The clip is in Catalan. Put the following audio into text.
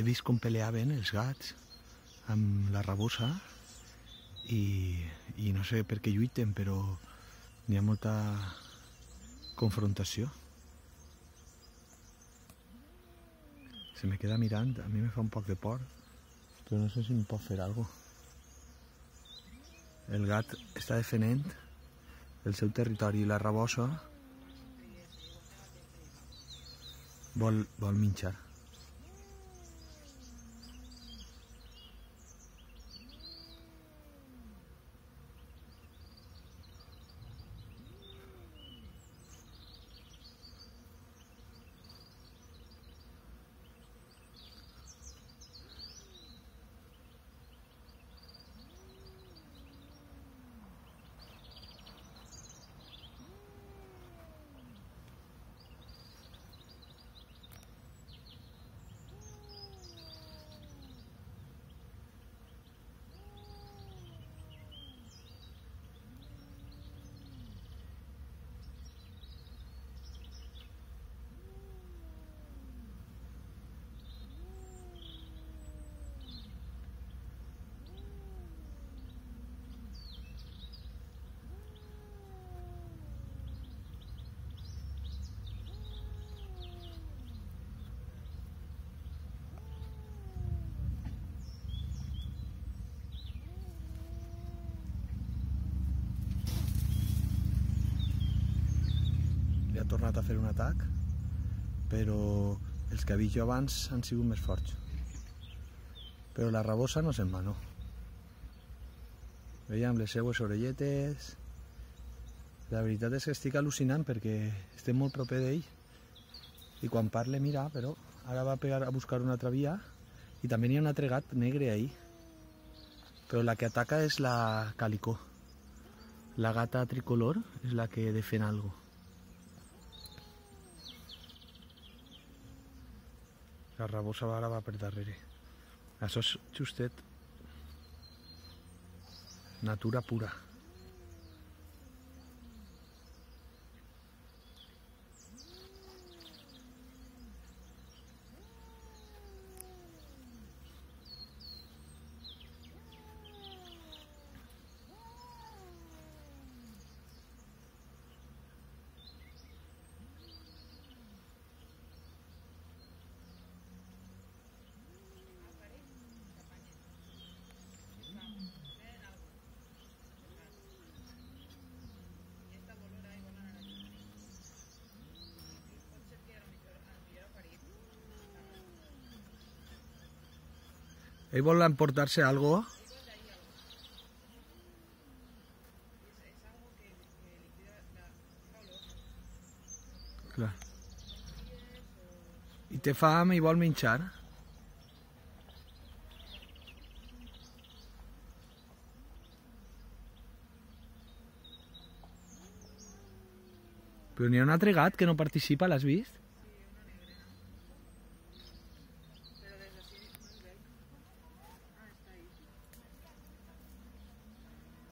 he vist com peleaven els gats amb la rabosa i, i no sé per què lluiten, però n'hi ha molta confrontació. Se me queda mirant, a mi me fa un poc de por, però no sé si em pot fer alguna cosa. El gat està defenent el seu territori i la rabosa vol, vol minxar. ha tornat a fer un atac, però els que vist jo abans han sigut més forts. Però la rabosa no se'n va, no. Veiem les seues orelletes... La veritat és que estic al·lucinant perquè estem molt proper d'ell i quan parle mira, però ara va pegar a buscar una altra via i també n'hi ha un altre gat negre ahir. Però la que ataca és la calicó. La gata tricolor és la que defen alguna Eta arraboz ala araba perterrere. Eso es natura pura. Ahí vuelve a importarse algo. y I te fam y vol a Però Pero ni un que no participa, las vist?